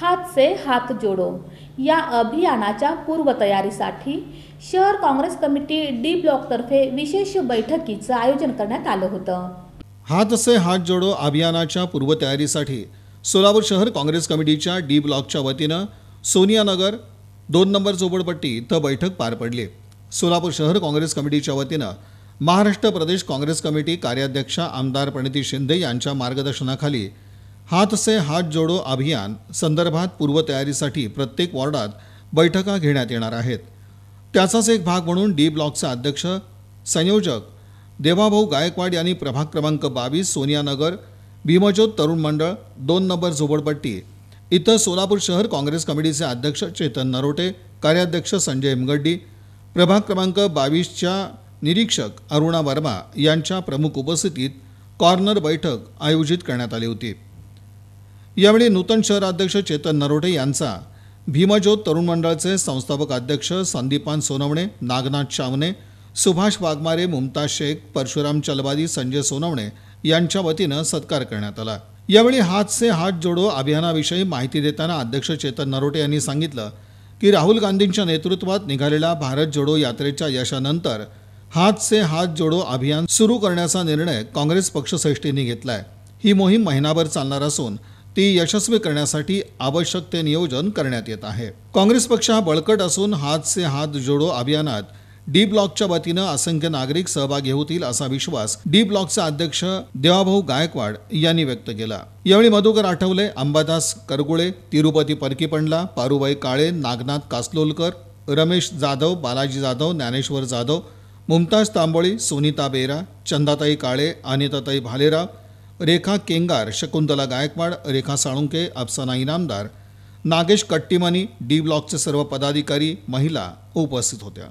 हात से हात जोडो या अभियानाच्या पूर्वतयारीसाठी शहर काँग्रेस कमिटी डी ब्लॉकतर्फे विशेष बैठकीचं आयोजन करण्यात आलं होतं हात से हात जोडो अभियानाच्या पूर्वतयारीसाठी सोलापूर शहर काँग्रेस कमिटीच्या डी ब्लॉकच्या वतीनं नगर दोन नंबर झोपडपट्टी इथं बैठक पार पडली सोलापूर शहर काँग्रेस कमिटीच्या वतीनं महाराष्ट्र प्रदेश काँग्रेस कमिटी कार्याध्यक्षा आमदार प्रणिती शिंदे यांच्या मार्गदर्शनाखाली हात से हात जोडो अभियान संदर्भात पूर्वतयारीसाठी प्रत्येक वॉर्डात बैठका घेण्यात येणार आहेत त्याचाच एक भाग म्हणून डी ब्लॉकचे अध्यक्ष संयोजक देवाभाऊ गायकवाड यांनी प्रभाग क्रमांक बावीस सोनियानगर भीमज्योत तरुण मंडळ दोन नंबर झोबडपट्टी इथं सोलापूर शहर काँग्रेस कमिटीचे अध्यक्ष चेतन नरोटे कार्याध्यक्ष संजय हिमगड्डी प्रभाग क्रमांक बावीसच्या निरीक्षक अरुणा वर्मा यांच्या प्रमुख उपस्थितीत कॉर्नर बैठक आयोजित करण्यात आली होती यावेळी नूतन शहराध्यक्ष चेतन नरोटे यांचा भीमज्योत तरुण मंडळाचे संस्थापक अध्यक्ष संदीपान सोनवणे नागनाथ शावणे सुभाष वाघमारे मुमताज शेख परशुराम चलबादी संजय सोनवणे यांच्या वतीनं सत्कार करण्यात आला यावेळी हात से हात जोडो अभियानाविषयी माहिती देताना अध्यक्ष चेतन नरोटे यांनी सांगितलं की राहुल गांधींच्या नेतृत्वात निघालेल्या भारत जोडो यात्रेच्या यशानंतर हात से हात जोडो अभियान सुरू करण्याचा निर्णय काँग्रेस पक्षश्रेष्ठींनी घेतलाय ही मोहीम महिनाभर चालणार असून ती यशस्वी करण्यासाठी आवश्यक ते नियोजन करण्यात येत आहे काँग्रेस पक्ष हा बळकट असून हात से हात जोडो अभियानात डी ब्लॉकच्या वतीनं असंख्य नागरिक सहभागी होतील असा विश्वास डी ब्लॉकचा अध्यक्ष देवाभाऊ गायकवाड यांनी व्यक्त केला यावेळी मधुकर आठवले अंबादास करगुळे तिरुपती परकीपंडला पारुबाई काळे नागनाथ कासलोलकर रमेश जाधव बालाजी जाधव ज्ञानेश्वर जाधव मुमताज तांबोळी सुनीता बेरा चंदाताई काळे अनिताताई भालेराव रेखा केंगार शकुंतला गायकवाड रेखा साळुंके अप्सना इनामदार नागेश कट्टीमनी डी ब्लॉकचे सर्व पदाधिकारी महिला उपस्थित होत्या